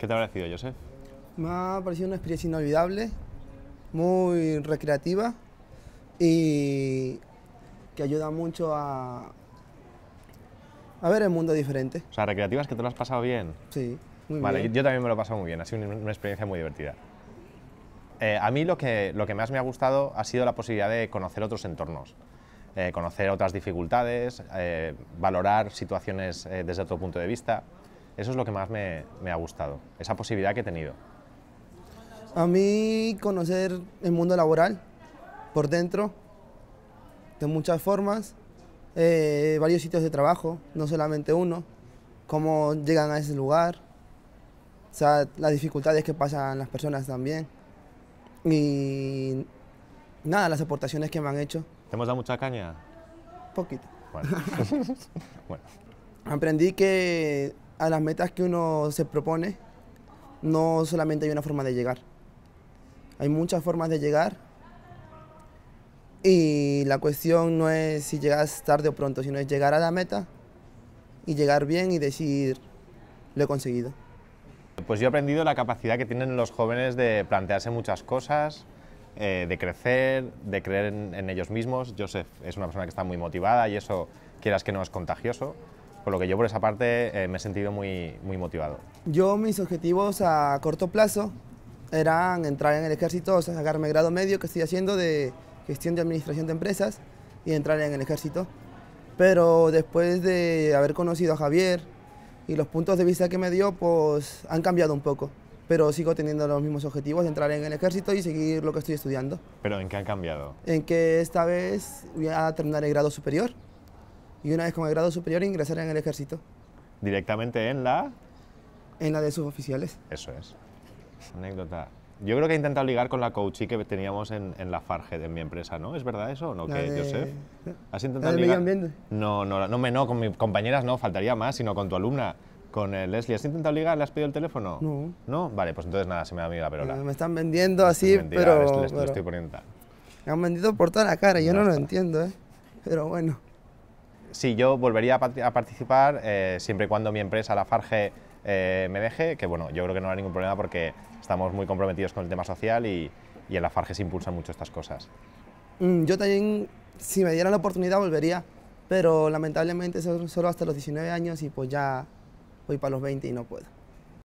¿Qué te ha parecido, José? Me ha parecido una experiencia inolvidable, muy recreativa y que ayuda mucho a, ver el mundo diferente. O sea, recreativas que te lo has pasado bien. Sí, muy bien. Vale, yo también me lo he pasado muy bien, ha sido una, experiencia muy divertida. Eh, a mí lo que, lo que más me ha gustado ha sido la posibilidad de conocer otros entornos, eh, conocer otras dificultades, eh, valorar situaciones desde otro punto de vista. Eso es lo que más me, ha gustado, esa posibilidad que he tenido. A mí conocer el mundo laboral por dentro, de muchas formas, eh, varios sitios de trabajo, no solamente uno, cómo llegan a ese lugar, o las dificultades que pasan las personas también y nada, las aportaciones que me han hecho. ¿Te hemos dado mucha caña? Poquito. bueno. Aprendí que a las metas que uno se propone, no solamente hay una forma de llegar. Hay muchas formas de llegar y la cuestión no es si llegas tarde o pronto, sino es llegar a la meta y llegar bien y decir, lo he conseguido. Pues yo he aprendido la capacidad que tienen los jóvenes de plantearse muchas cosas, eh, de crecer, de creer en, en ellos mismos. Joseph es una persona que está muy motivada y eso, quieras que no, es contagioso. Por lo que yo por esa parte eh, me he sentido muy, muy motivado. Yo mis objetivos a corto plazo eran entrar en el ejército, o sea, sacarme grado medio que estoy haciendo de gestión de administración de empresas y entrar en el ejército. Pero después de haber conocido a Javier y los puntos de vista que me dio, pues han cambiado un poco. Pero sigo teniendo los mismos objetivos, entrar en el ejército y seguir lo que estoy estudiando. ¿Pero en qué han cambiado? En que esta vez voy a terminar el grado superior y una vez con el grado superior ingresar en el ejército. ¿Directamente en la...? En la de sus Eso es. Anécdota. Yo creo que he intentado ligar con la coachí que teníamos en, en la Farge de mi empresa, ¿no? ¿Es verdad eso o no, que, de... Joseph? ¿Has intentado ligar? no, no, no, me, no, con mis compañeras no, faltaría más, sino con tu alumna, con eh, Leslie. ¿Has intentado ligar? ¿Le has pedido el teléfono? No. ¿No? Vale, pues entonces nada, se me da miedo la perola. me están vendiendo así, pero... Les, estoy poniendo Me han vendido por toda la cara, yo no, no lo entiendo, ¿eh? Pero bueno sí, yo volvería a, participar eh, siempre y cuando mi empresa, la Farge, eh, me deje, que bueno, yo creo que no hay ningún problema porque estamos muy comprometidos con el tema social y, y en la Farge se impulsan mucho estas cosas. Mm, yo también, si me diera la oportunidad, volvería, pero lamentablemente solo hasta los 19 años y pues ya voy para los 20 y no puedo.